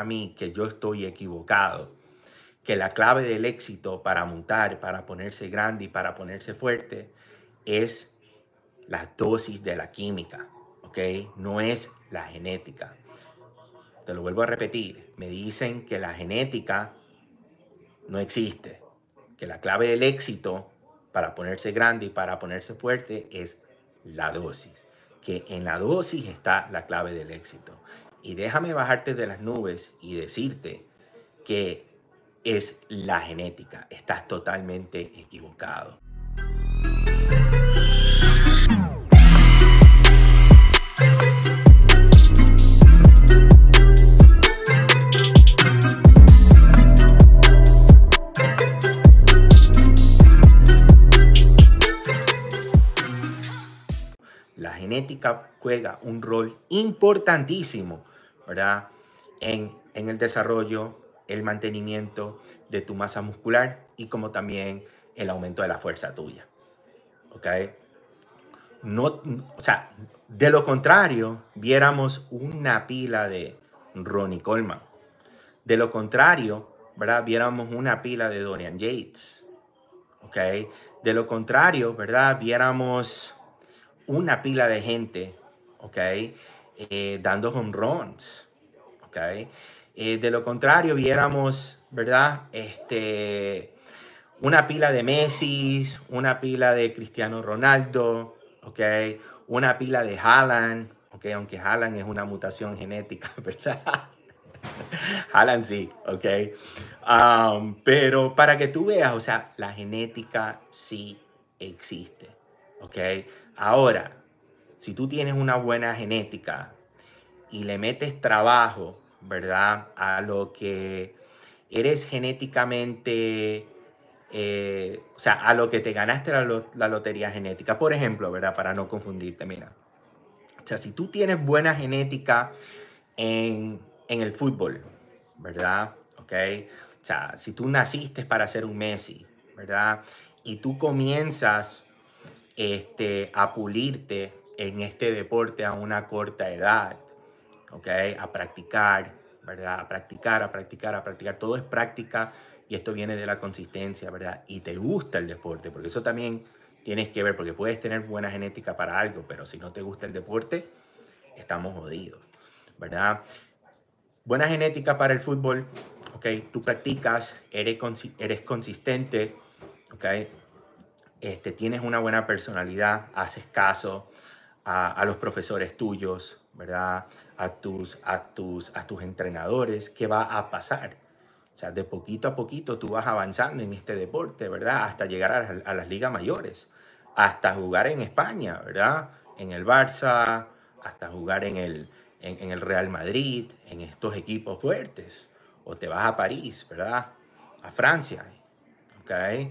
a mí que yo estoy equivocado, que la clave del éxito para mutar, para ponerse grande y para ponerse fuerte es la dosis de la química, ¿ok? No es la genética. Te lo vuelvo a repetir, me dicen que la genética no existe, que la clave del éxito para ponerse grande y para ponerse fuerte es la dosis, que en la dosis está la clave del éxito. Y déjame bajarte de las nubes y decirte que es la genética. Estás totalmente equivocado. La genética juega un rol importantísimo ¿verdad? En, el desarrollo, el mantenimiento de tu masa muscular y como también el aumento de la fuerza tuya. ¿Ok? No, o sea, de lo contrario, viéramos una pila de Ronnie Coleman. De lo contrario, ¿verdad? Viéramos una pila de Dorian Yates. ¿Ok? De lo contrario, ¿verdad? Viéramos una pila de gente, ¿ok? Eh, dando home runs. Okay. Eh, de lo contrario, viéramos, ¿verdad? Este, una pila de Messi, una pila de Cristiano Ronaldo, ¿ok? Una pila de Haaland, okay, Aunque Haaland es una mutación genética, ¿verdad? Haaland sí, ¿ok? Um, pero para que tú veas, o sea, la genética sí existe, ¿ok? Ahora, si tú tienes una buena genética y le metes trabajo, ¿verdad? A lo que eres genéticamente, eh, o sea, a lo que te ganaste la, lotería genética, por ejemplo, ¿verdad? Para no confundirte, mira. O sea, si tú tienes buena genética en, el fútbol, ¿verdad? ¿Ok? O sea, si tú naciste para ser un Messi, ¿verdad? Y tú comienzas este, a pulirte en este deporte a una corta edad, ¿ok? A practicar, ¿verdad? A practicar, a practicar, a practicar. Todo es práctica y esto viene de la consistencia, ¿verdad? Y te gusta el deporte, porque eso también tienes que ver, porque puedes tener buena genética para algo, pero si no te gusta el deporte, estamos jodidos, ¿verdad? Buena genética para el fútbol, ¿ok? Tú practicas, eres, eres consistente, ¿ok? Este, tienes una buena personalidad, haces caso, a, los profesores tuyos, ¿verdad? A tus, a, tus, a tus entrenadores, qué va a pasar. O sea, de poquito a poquito tú vas avanzando en este deporte, ¿verdad? Hasta llegar a, las ligas mayores, hasta jugar en España, ¿verdad? En el Barça, hasta jugar en el, en el Real Madrid, en estos equipos fuertes. O te vas a París, ¿verdad? A Francia, ¿ok?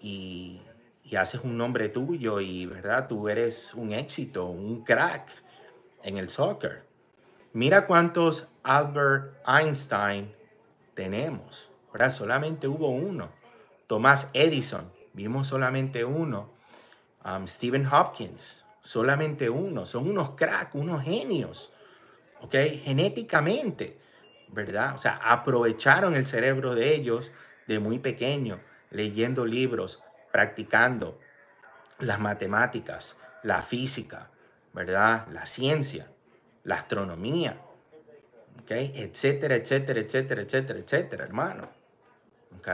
Y y haces un nombre tuyo y, ¿verdad? Tú eres un éxito, un crack en el soccer. Mira cuántos Albert Einstein tenemos, ¿verdad? Solamente hubo uno. tomás Edison, vimos solamente uno. Um, Stephen Hopkins, solamente uno. Son unos crack, unos genios, ¿ok? Genéticamente, ¿verdad? O sea, aprovecharon el cerebro de ellos de muy pequeño, leyendo libros, practicando las matemáticas, la física, ¿verdad? La ciencia, la astronomía, ¿ok? Etcétera, etcétera, etcétera, etcétera, etcétera, hermano. ¿ok?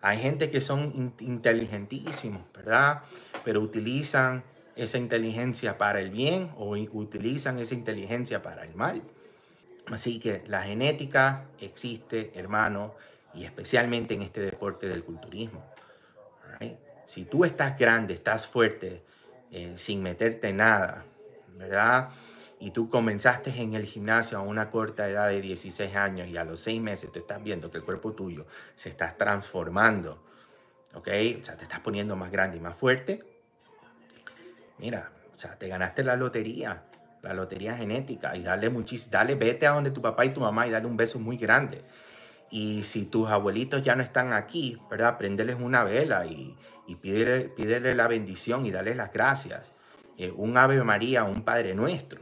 Hay gente que son inteligentísimos, ¿verdad? Pero utilizan esa inteligencia para el bien o utilizan esa inteligencia para el mal. Así que la genética existe, hermano, y especialmente en este deporte del culturismo. Si tú estás grande, estás fuerte, eh, sin meterte nada, ¿verdad? Y tú comenzaste en el gimnasio a una corta edad de 16 años y a los 6 meses te estás viendo que el cuerpo tuyo se está transformando, ¿ok? O sea, te estás poniendo más grande y más fuerte. Mira, o sea, te ganaste la lotería, la lotería genética y dale muchísimo, dale, vete a donde tu papá y tu mamá y dale un beso muy grande. Y si tus abuelitos ya no están aquí, ¿verdad? una vela y, pídele, la bendición y darles las gracias. Eh, un Ave María, un Padre Nuestro.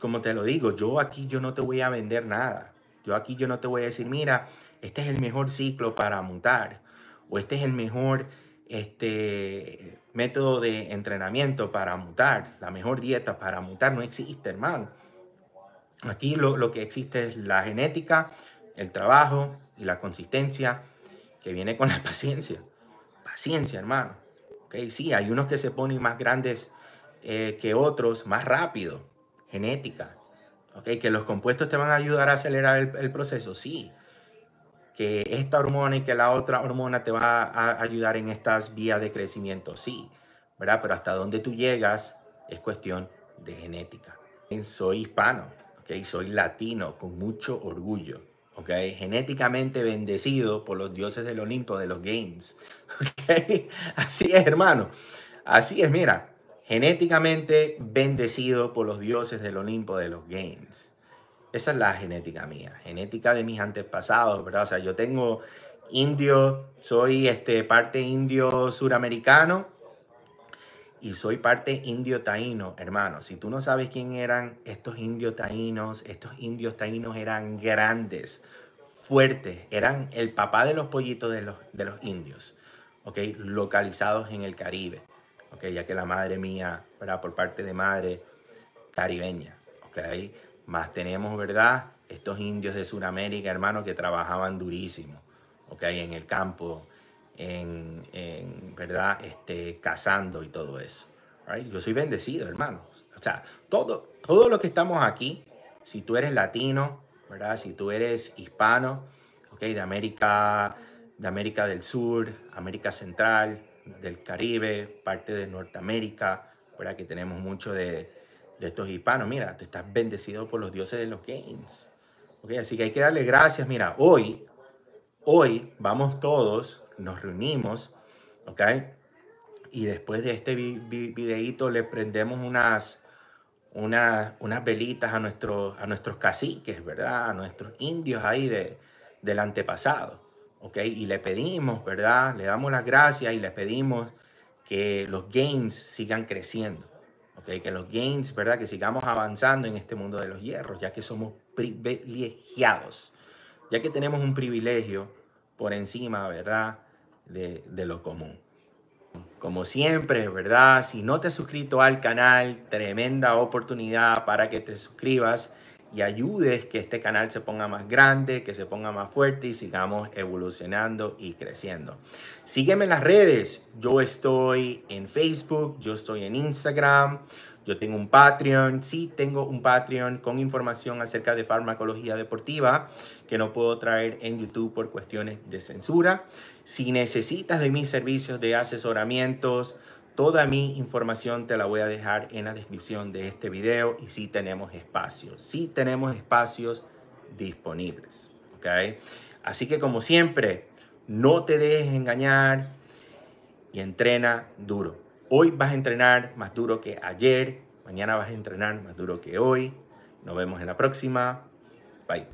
Como te lo digo, yo aquí yo no te voy a vender nada. Yo aquí yo no te voy a decir, mira, este es el mejor ciclo para mutar O este es el mejor este, método de entrenamiento para mutar. La mejor dieta para mutar no existe, hermano. Aquí lo, lo que existe es la genética, el trabajo y la consistencia que viene con la paciencia. Paciencia, hermano. Okay, sí, hay unos que se ponen más grandes eh, que otros, más rápido. Genética. Okay, que los compuestos te van a ayudar a acelerar el, proceso, sí. Que esta hormona y que la otra hormona te va a ayudar en estas vías de crecimiento, sí. ¿Verdad? Pero hasta dónde tú llegas es cuestión de genética. Soy hispano, okay, soy latino, con mucho orgullo. Okay, genéticamente bendecido por los dioses del Olimpo, de los Games. Okay, así es, hermano. Así es, mira, genéticamente bendecido por los dioses del Olimpo, de los Games. Esa es la genética mía, genética de mis antepasados, ¿verdad? O sea, yo tengo indio, soy este, parte indio suramericano, y soy parte indio taíno, hermano. Si tú no sabes quién eran estos indios taínos, estos indios taínos eran grandes, fuertes, eran el papá de los pollitos de los, de los indios, ¿ok? Localizados en el Caribe, ¿ok? Ya que la madre mía, era Por parte de madre caribeña, ¿ok? Más tenemos, ¿verdad? Estos indios de Sudamérica, hermano, que trabajaban durísimo, ¿ok? En el campo, en, ¿verdad? Este, cazando y todo eso. Yo soy bendecido, hermano. O sea, todo, todo lo que estamos aquí, si tú eres latino, ¿verdad? Si tú eres hispano, De América, de América del Sur, América Central, del Caribe, parte de Norteamérica, ¿verdad? Que tenemos mucho de, de estos hispanos. Mira, tú estás bendecido por los dioses de los games Así que hay que darle gracias. Mira, hoy, hoy vamos todos nos reunimos, ¿ok? Y después de este videíto le prendemos unas, unas, unas velitas a, nuestros a nuestros caciques, ¿verdad? A nuestros indios ahí de, del antepasado, ¿ok? Y le pedimos, ¿verdad? Le damos las gracias y le pedimos que los gains sigan creciendo, ¿ok? Que los gains, ¿verdad? Que sigamos avanzando en este mundo de los hierros, ya que somos privilegiados, ya que tenemos un privilegio por encima, ¿verdad? De, lo común. Como siempre, ¿verdad? Si no te has suscrito al canal, tremenda oportunidad para que te suscribas y ayudes que este canal se ponga más grande, que se ponga más fuerte y sigamos evolucionando y creciendo. Sígueme en las redes. Yo estoy en Facebook, yo estoy en Instagram. Yo tengo un Patreon, sí tengo un Patreon con información acerca de farmacología deportiva que no puedo traer en YouTube por cuestiones de censura. Si necesitas de mis servicios de asesoramientos, toda mi información te la voy a dejar en la descripción de este video y sí tenemos espacios, sí tenemos espacios disponibles, Así que como siempre, no te dejes engañar y entrena duro. Hoy vas a entrenar más duro que ayer, mañana vas a entrenar más duro que hoy. Nos vemos en la próxima. Bye.